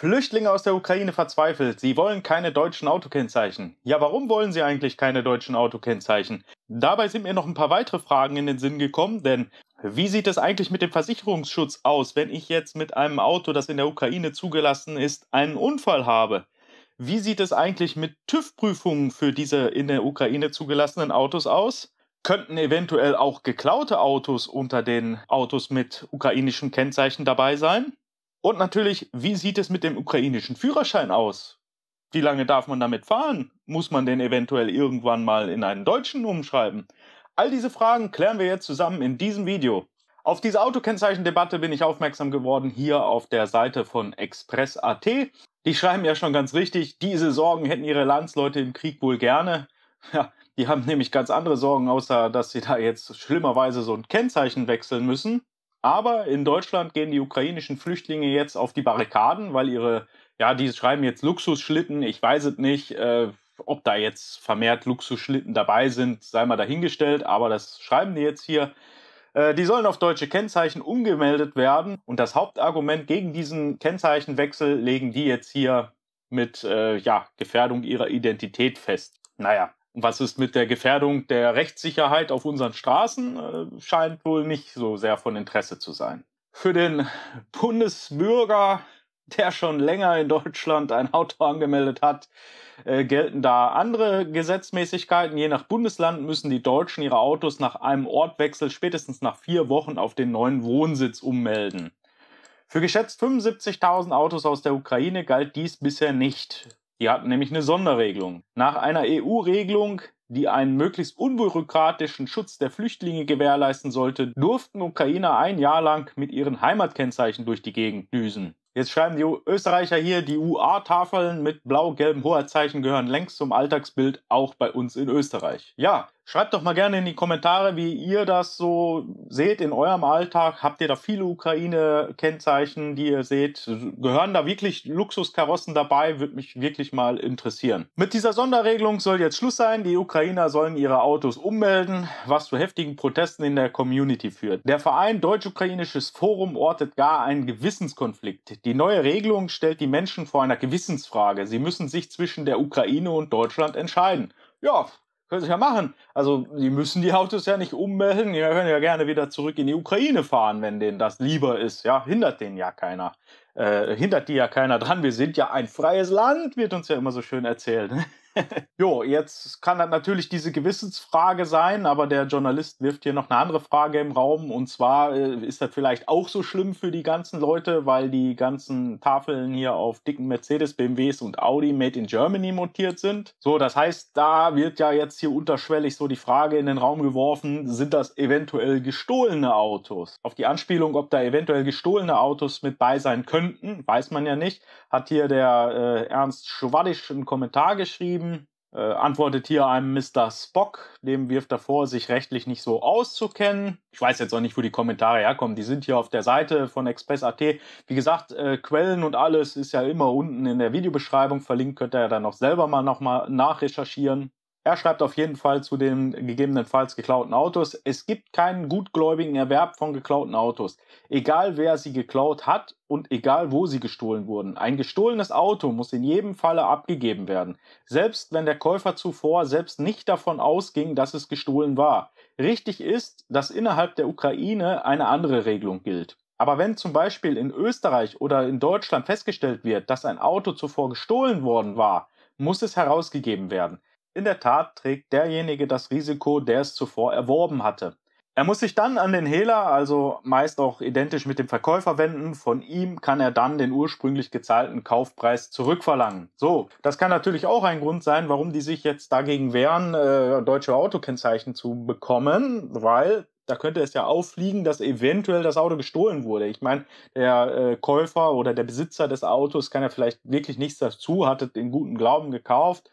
Flüchtlinge aus der Ukraine verzweifelt. Sie wollen keine deutschen Autokennzeichen. Ja, warum wollen sie eigentlich keine deutschen Autokennzeichen? Dabei sind mir noch ein paar weitere Fragen in den Sinn gekommen, denn wie sieht es eigentlich mit dem Versicherungsschutz aus, wenn ich jetzt mit einem Auto, das in der Ukraine zugelassen ist, einen Unfall habe? Wie sieht es eigentlich mit TÜV-Prüfungen für diese in der Ukraine zugelassenen Autos aus? Könnten eventuell auch geklaute Autos unter den Autos mit ukrainischen Kennzeichen dabei sein? Und natürlich, wie sieht es mit dem ukrainischen Führerschein aus? Wie lange darf man damit fahren? Muss man den eventuell irgendwann mal in einen deutschen umschreiben? All diese Fragen klären wir jetzt zusammen in diesem Video. Auf diese Autokennzeichendebatte bin ich aufmerksam geworden hier auf der Seite von Express.at. Die schreiben ja schon ganz richtig, diese Sorgen hätten ihre Landsleute im Krieg wohl gerne. Ja, die haben nämlich ganz andere Sorgen, außer dass sie da jetzt schlimmerweise so ein Kennzeichen wechseln müssen. Aber in Deutschland gehen die ukrainischen Flüchtlinge jetzt auf die Barrikaden, weil ihre, ja, die schreiben jetzt Luxusschlitten. Ich weiß es nicht, äh, ob da jetzt vermehrt Luxusschlitten dabei sind, sei mal dahingestellt, aber das schreiben die jetzt hier. Äh, die sollen auf deutsche Kennzeichen umgemeldet werden. Und das Hauptargument gegen diesen Kennzeichenwechsel legen die jetzt hier mit äh, ja, Gefährdung ihrer Identität fest. Naja, was ist mit der Gefährdung der Rechtssicherheit auf unseren Straßen? Äh, scheint wohl nicht so sehr von Interesse zu sein. Für den Bundesbürger, der schon länger in Deutschland ein Auto angemeldet hat, äh, gelten da andere Gesetzmäßigkeiten. Je nach Bundesland müssen die Deutschen ihre Autos nach einem Ortwechsel spätestens nach vier Wochen auf den neuen Wohnsitz ummelden. Für geschätzt 75.000 Autos aus der Ukraine galt dies bisher nicht. Die hatten nämlich eine Sonderregelung. Nach einer EU-Regelung, die einen möglichst unbürokratischen Schutz der Flüchtlinge gewährleisten sollte, durften Ukrainer ein Jahr lang mit ihren Heimatkennzeichen durch die Gegend düsen. Jetzt schreiben die Österreicher hier, die UA-Tafeln mit blau-gelben Hoherzeichen gehören längst zum Alltagsbild, auch bei uns in Österreich. Ja, Schreibt doch mal gerne in die Kommentare, wie ihr das so seht in eurem Alltag. Habt ihr da viele Ukraine-Kennzeichen, die ihr seht? Gehören da wirklich Luxuskarossen dabei? Würde mich wirklich mal interessieren. Mit dieser Sonderregelung soll jetzt Schluss sein. Die Ukrainer sollen ihre Autos ummelden, was zu heftigen Protesten in der Community führt. Der Verein Deutsch-Ukrainisches Forum ortet gar einen Gewissenskonflikt. Die neue Regelung stellt die Menschen vor einer Gewissensfrage. Sie müssen sich zwischen der Ukraine und Deutschland entscheiden. Ja, können sie ja machen. Also, die müssen die Autos ja nicht ummelden. Die können ja gerne wieder zurück in die Ukraine fahren, wenn denen das lieber ist. Ja, hindert denen ja keiner. Äh, hindert die ja keiner dran. Wir sind ja ein freies Land, wird uns ja immer so schön erzählt jo, jetzt kann das natürlich diese Gewissensfrage sein, aber der Journalist wirft hier noch eine andere Frage im Raum. Und zwar äh, ist das vielleicht auch so schlimm für die ganzen Leute, weil die ganzen Tafeln hier auf dicken Mercedes, BMWs und Audi made in Germany montiert sind. So, das heißt, da wird ja jetzt hier unterschwellig so die Frage in den Raum geworfen, sind das eventuell gestohlene Autos? Auf die Anspielung, ob da eventuell gestohlene Autos mit bei sein könnten, weiß man ja nicht, hat hier der äh, Ernst Schwaddisch einen Kommentar geschrieben geschrieben, äh, antwortet hier einem Mr. Spock, dem wirft er vor, sich rechtlich nicht so auszukennen. Ich weiß jetzt auch nicht, wo die Kommentare herkommen. Die sind hier auf der Seite von Express.at. Wie gesagt, äh, Quellen und alles ist ja immer unten in der Videobeschreibung verlinkt. Könnt ihr ja dann noch selber mal nochmal nachrecherchieren. Er schreibt auf jeden Fall zu den gegebenenfalls geklauten Autos. Es gibt keinen gutgläubigen Erwerb von geklauten Autos. Egal wer sie geklaut hat und egal wo sie gestohlen wurden. Ein gestohlenes Auto muss in jedem Falle abgegeben werden. Selbst wenn der Käufer zuvor selbst nicht davon ausging, dass es gestohlen war. Richtig ist, dass innerhalb der Ukraine eine andere Regelung gilt. Aber wenn zum Beispiel in Österreich oder in Deutschland festgestellt wird, dass ein Auto zuvor gestohlen worden war, muss es herausgegeben werden. In der Tat trägt derjenige das Risiko, der es zuvor erworben hatte. Er muss sich dann an den Hehler, also meist auch identisch mit dem Verkäufer, wenden. Von ihm kann er dann den ursprünglich gezahlten Kaufpreis zurückverlangen. So, das kann natürlich auch ein Grund sein, warum die sich jetzt dagegen wehren, äh, deutsche Autokennzeichen zu bekommen, weil da könnte es ja auffliegen, dass eventuell das Auto gestohlen wurde. Ich meine, der äh, Käufer oder der Besitzer des Autos kann ja vielleicht wirklich nichts dazu, hat es in guten Glauben gekauft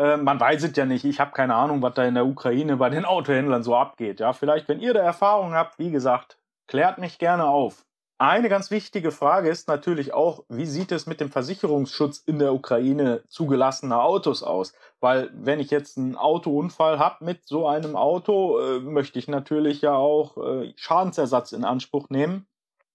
ähm, man weiß es ja nicht. Ich habe keine Ahnung, was da in der Ukraine bei den Autohändlern so abgeht. Ja, vielleicht, wenn ihr da Erfahrung habt, wie gesagt, klärt mich gerne auf. Eine ganz wichtige Frage ist natürlich auch, wie sieht es mit dem Versicherungsschutz in der Ukraine zugelassener Autos aus? Weil wenn ich jetzt einen Autounfall habe mit so einem Auto, äh, möchte ich natürlich ja auch äh, Schadensersatz in Anspruch nehmen.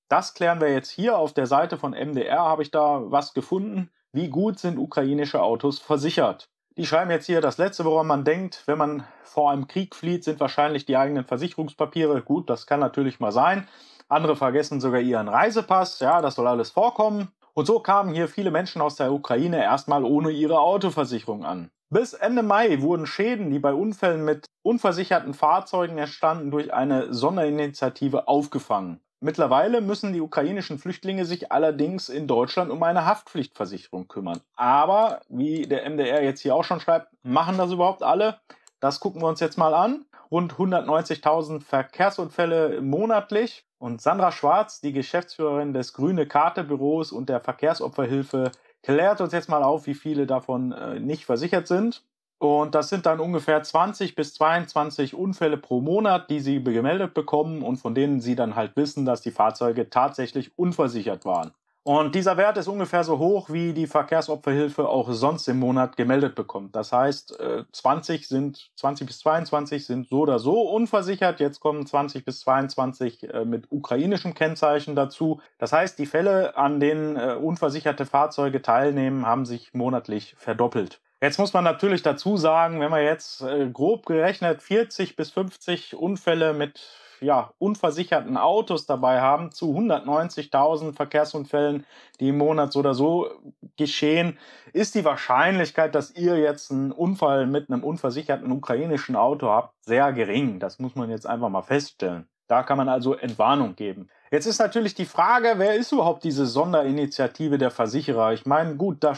Das klären wir jetzt hier auf der Seite von MDR, habe ich da was gefunden. Wie gut sind ukrainische Autos versichert? Die schreiben jetzt hier, das Letzte, woran man denkt, wenn man vor einem Krieg flieht, sind wahrscheinlich die eigenen Versicherungspapiere. Gut, das kann natürlich mal sein. Andere vergessen sogar ihren Reisepass. Ja, das soll alles vorkommen. Und so kamen hier viele Menschen aus der Ukraine erstmal ohne ihre Autoversicherung an. Bis Ende Mai wurden Schäden, die bei Unfällen mit unversicherten Fahrzeugen entstanden, durch eine Sonderinitiative aufgefangen. Mittlerweile müssen die ukrainischen Flüchtlinge sich allerdings in Deutschland um eine Haftpflichtversicherung kümmern. Aber, wie der MDR jetzt hier auch schon schreibt, machen das überhaupt alle? Das gucken wir uns jetzt mal an. Rund 190.000 Verkehrsunfälle monatlich. Und Sandra Schwarz, die Geschäftsführerin des Grüne Karte Büros und der Verkehrsopferhilfe, klärt uns jetzt mal auf, wie viele davon äh, nicht versichert sind. Und das sind dann ungefähr 20 bis 22 Unfälle pro Monat, die sie gemeldet bekommen und von denen sie dann halt wissen, dass die Fahrzeuge tatsächlich unversichert waren. Und dieser Wert ist ungefähr so hoch, wie die Verkehrsopferhilfe auch sonst im Monat gemeldet bekommt. Das heißt, 20 äh, sind, 20 bis 22 sind so oder so unversichert. Jetzt kommen 20 bis 22 äh, mit ukrainischem Kennzeichen dazu. Das heißt, die Fälle, an denen äh, unversicherte Fahrzeuge teilnehmen, haben sich monatlich verdoppelt. Jetzt muss man natürlich dazu sagen, wenn man jetzt äh, grob gerechnet 40 bis 50 Unfälle mit ja, unversicherten Autos dabei haben, zu 190.000 Verkehrsunfällen, die im Monat so oder so geschehen, ist die Wahrscheinlichkeit, dass ihr jetzt einen Unfall mit einem unversicherten ukrainischen Auto habt, sehr gering. Das muss man jetzt einfach mal feststellen. Da kann man also Entwarnung geben. Jetzt ist natürlich die Frage, wer ist überhaupt diese Sonderinitiative der Versicherer? Ich meine, gut, der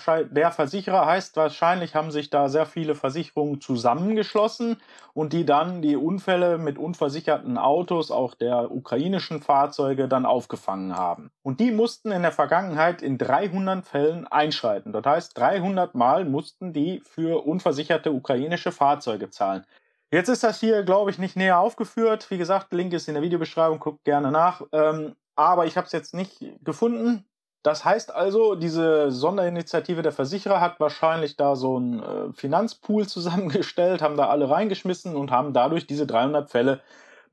Versicherer heißt wahrscheinlich, haben sich da sehr viele Versicherungen zusammengeschlossen und die dann die Unfälle mit unversicherten Autos, auch der ukrainischen Fahrzeuge, dann aufgefangen haben. Und die mussten in der Vergangenheit in 300 Fällen einschreiten. Das heißt, 300 Mal mussten die für unversicherte ukrainische Fahrzeuge zahlen. Jetzt ist das hier, glaube ich, nicht näher aufgeführt. Wie gesagt, Link ist in der Videobeschreibung, guckt gerne nach. Ähm, aber ich habe es jetzt nicht gefunden. Das heißt also, diese Sonderinitiative der Versicherer hat wahrscheinlich da so einen äh, Finanzpool zusammengestellt, haben da alle reingeschmissen und haben dadurch diese 300 Fälle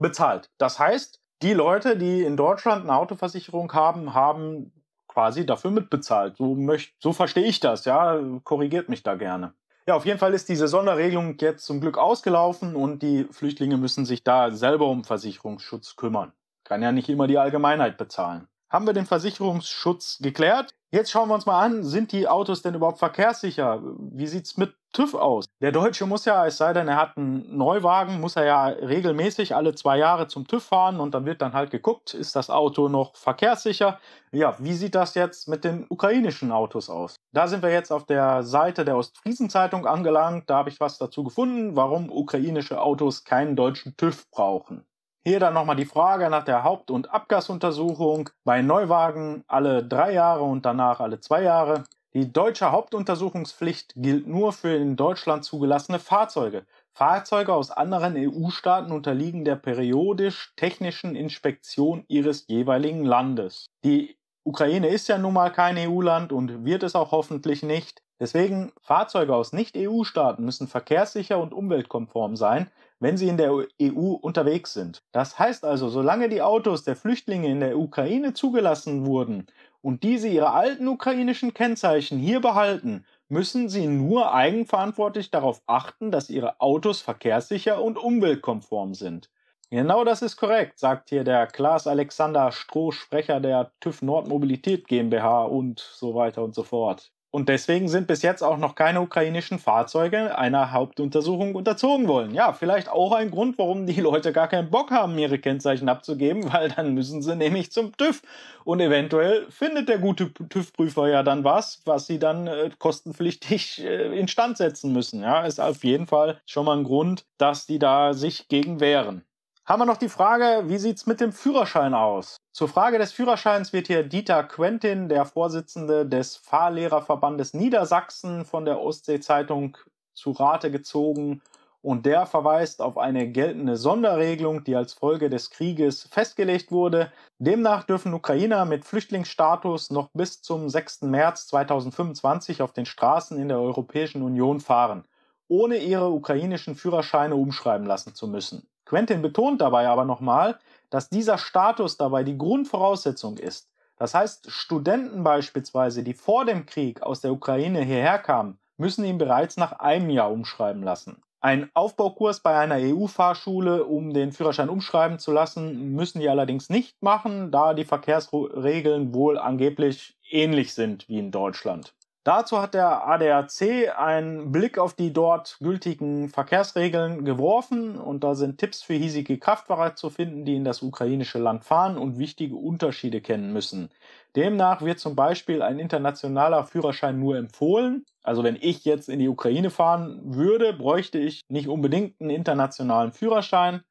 bezahlt. Das heißt, die Leute, die in Deutschland eine Autoversicherung haben, haben quasi dafür mitbezahlt. So, möcht, so verstehe ich das, ja. Korrigiert mich da gerne. Ja, auf jeden Fall ist diese Sonderregelung jetzt zum Glück ausgelaufen und die Flüchtlinge müssen sich da selber um Versicherungsschutz kümmern. Kann ja nicht immer die Allgemeinheit bezahlen haben wir den Versicherungsschutz geklärt. Jetzt schauen wir uns mal an, sind die Autos denn überhaupt verkehrssicher? Wie sieht es mit TÜV aus? Der Deutsche muss ja, es sei denn, er hat einen Neuwagen, muss er ja regelmäßig alle zwei Jahre zum TÜV fahren und dann wird dann halt geguckt, ist das Auto noch verkehrssicher? Ja, wie sieht das jetzt mit den ukrainischen Autos aus? Da sind wir jetzt auf der Seite der Ostfriesen-Zeitung angelangt. Da habe ich was dazu gefunden, warum ukrainische Autos keinen deutschen TÜV brauchen. Hier dann nochmal die Frage nach der Haupt- und Abgasuntersuchung bei Neuwagen alle drei Jahre und danach alle zwei Jahre. Die deutsche Hauptuntersuchungspflicht gilt nur für in Deutschland zugelassene Fahrzeuge. Fahrzeuge aus anderen EU-Staaten unterliegen der periodisch-technischen Inspektion ihres jeweiligen Landes. Die Ukraine ist ja nun mal kein EU-Land und wird es auch hoffentlich nicht. Deswegen, Fahrzeuge aus Nicht-EU-Staaten müssen verkehrssicher und umweltkonform sein, wenn sie in der EU unterwegs sind. Das heißt also, solange die Autos der Flüchtlinge in der Ukraine zugelassen wurden und diese ihre alten ukrainischen Kennzeichen hier behalten, müssen sie nur eigenverantwortlich darauf achten, dass ihre Autos verkehrssicher und umweltkonform sind. Genau das ist korrekt, sagt hier der Klaas Alexander Stroh, Sprecher der TÜV Nord Mobilität GmbH und so weiter und so fort. Und deswegen sind bis jetzt auch noch keine ukrainischen Fahrzeuge einer Hauptuntersuchung unterzogen worden. Ja, vielleicht auch ein Grund, warum die Leute gar keinen Bock haben, ihre Kennzeichen abzugeben, weil dann müssen sie nämlich zum TÜV. Und eventuell findet der gute TÜV-Prüfer ja dann was, was sie dann äh, kostenpflichtig äh, instand setzen müssen. Ja, ist auf jeden Fall schon mal ein Grund, dass die da sich gegen wehren haben wir noch die Frage, wie sieht's mit dem Führerschein aus? Zur Frage des Führerscheins wird hier Dieter Quentin, der Vorsitzende des Fahrlehrerverbandes Niedersachsen von der Ostsee-Zeitung zu Rate gezogen und der verweist auf eine geltende Sonderregelung, die als Folge des Krieges festgelegt wurde. Demnach dürfen Ukrainer mit Flüchtlingsstatus noch bis zum 6. März 2025 auf den Straßen in der Europäischen Union fahren, ohne ihre ukrainischen Führerscheine umschreiben lassen zu müssen. Quentin betont dabei aber nochmal, dass dieser Status dabei die Grundvoraussetzung ist. Das heißt, Studenten beispielsweise, die vor dem Krieg aus der Ukraine hierher kamen, müssen ihn bereits nach einem Jahr umschreiben lassen. Ein Aufbaukurs bei einer EU-Fahrschule, um den Führerschein umschreiben zu lassen, müssen die allerdings nicht machen, da die Verkehrsregeln wohl angeblich ähnlich sind wie in Deutschland. Dazu hat der ADAC einen Blick auf die dort gültigen Verkehrsregeln geworfen und da sind Tipps für hiesige Kraftfahrer zu finden, die in das ukrainische Land fahren und wichtige Unterschiede kennen müssen. Demnach wird zum Beispiel ein internationaler Führerschein nur empfohlen. Also wenn ich jetzt in die Ukraine fahren würde, bräuchte ich nicht unbedingt einen internationalen Führerschein.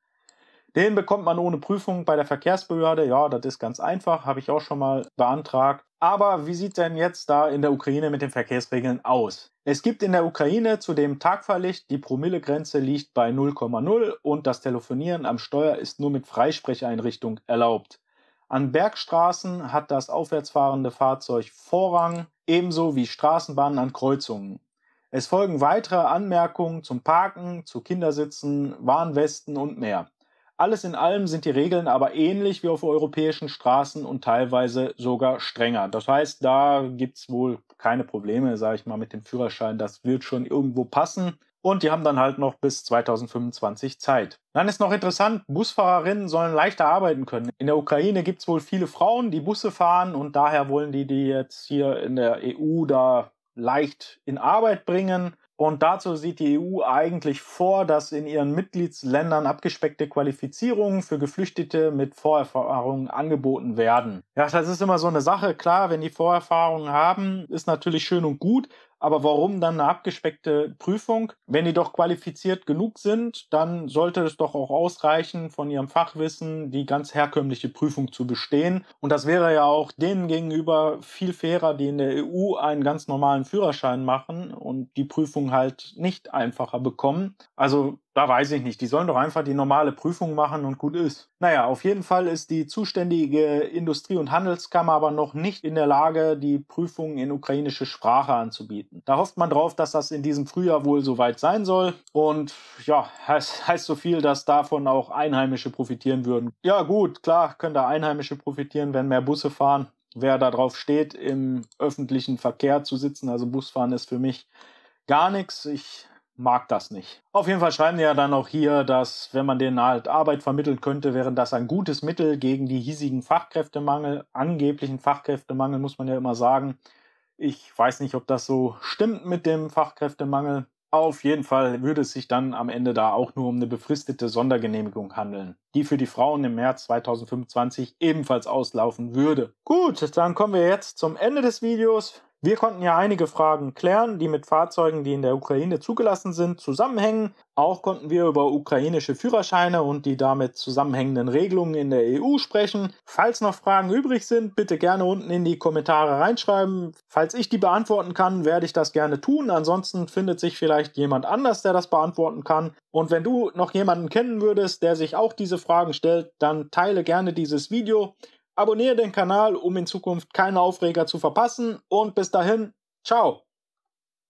Den bekommt man ohne Prüfung bei der Verkehrsbehörde. Ja, das ist ganz einfach, habe ich auch schon mal beantragt. Aber wie sieht denn jetzt da in der Ukraine mit den Verkehrsregeln aus? Es gibt in der Ukraine zudem Tagfahrlicht, die Promillegrenze liegt bei 0,0 und das Telefonieren am Steuer ist nur mit Freisprecheinrichtung erlaubt. An Bergstraßen hat das aufwärtsfahrende Fahrzeug Vorrang, ebenso wie Straßenbahnen an Kreuzungen. Es folgen weitere Anmerkungen zum Parken, zu Kindersitzen, Warnwesten und mehr. Alles in allem sind die Regeln aber ähnlich wie auf europäischen Straßen und teilweise sogar strenger. Das heißt, da gibt es wohl keine Probleme, sage ich mal, mit dem Führerschein. Das wird schon irgendwo passen. Und die haben dann halt noch bis 2025 Zeit. Dann ist noch interessant, Busfahrerinnen sollen leichter arbeiten können. In der Ukraine gibt es wohl viele Frauen, die Busse fahren und daher wollen die die jetzt hier in der EU da leicht in Arbeit bringen. Und dazu sieht die EU eigentlich vor, dass in ihren Mitgliedsländern abgespeckte Qualifizierungen für Geflüchtete mit Vorerfahrungen angeboten werden. Ja, das ist immer so eine Sache. Klar, wenn die Vorerfahrungen haben, ist natürlich schön und gut, aber warum dann eine abgespeckte Prüfung? Wenn die doch qualifiziert genug sind, dann sollte es doch auch ausreichen, von ihrem Fachwissen die ganz herkömmliche Prüfung zu bestehen. Und das wäre ja auch denen gegenüber viel fairer, die in der EU einen ganz normalen Führerschein machen und die Prüfung halt nicht einfacher bekommen. Also da weiß ich nicht. Die sollen doch einfach die normale Prüfung machen und gut ist. Naja, auf jeden Fall ist die zuständige Industrie- und Handelskammer aber noch nicht in der Lage, die Prüfungen in ukrainische Sprache anzubieten. Da hofft man drauf, dass das in diesem Frühjahr wohl soweit sein soll. Und ja, heißt, heißt so viel, dass davon auch Einheimische profitieren würden. Ja, gut, klar, können da Einheimische profitieren, wenn mehr Busse fahren. Wer da drauf steht, im öffentlichen Verkehr zu sitzen, also Busfahren ist für mich gar nichts. Ich mag das nicht. Auf jeden Fall schreiben die ja dann auch hier, dass wenn man denen halt Arbeit vermitteln könnte, wäre das ein gutes Mittel gegen die hiesigen Fachkräftemangel, angeblichen Fachkräftemangel, muss man ja immer sagen. Ich weiß nicht, ob das so stimmt mit dem Fachkräftemangel. Auf jeden Fall würde es sich dann am Ende da auch nur um eine befristete Sondergenehmigung handeln, die für die Frauen im März 2025 ebenfalls auslaufen würde. Gut, dann kommen wir jetzt zum Ende des Videos. Wir konnten ja einige Fragen klären, die mit Fahrzeugen, die in der Ukraine zugelassen sind, zusammenhängen. Auch konnten wir über ukrainische Führerscheine und die damit zusammenhängenden Regelungen in der EU sprechen. Falls noch Fragen übrig sind, bitte gerne unten in die Kommentare reinschreiben. Falls ich die beantworten kann, werde ich das gerne tun. Ansonsten findet sich vielleicht jemand anders, der das beantworten kann. Und wenn du noch jemanden kennen würdest, der sich auch diese Fragen stellt, dann teile gerne dieses Video. Abonniere den Kanal, um in Zukunft keine Aufreger zu verpassen. Und bis dahin, ciao.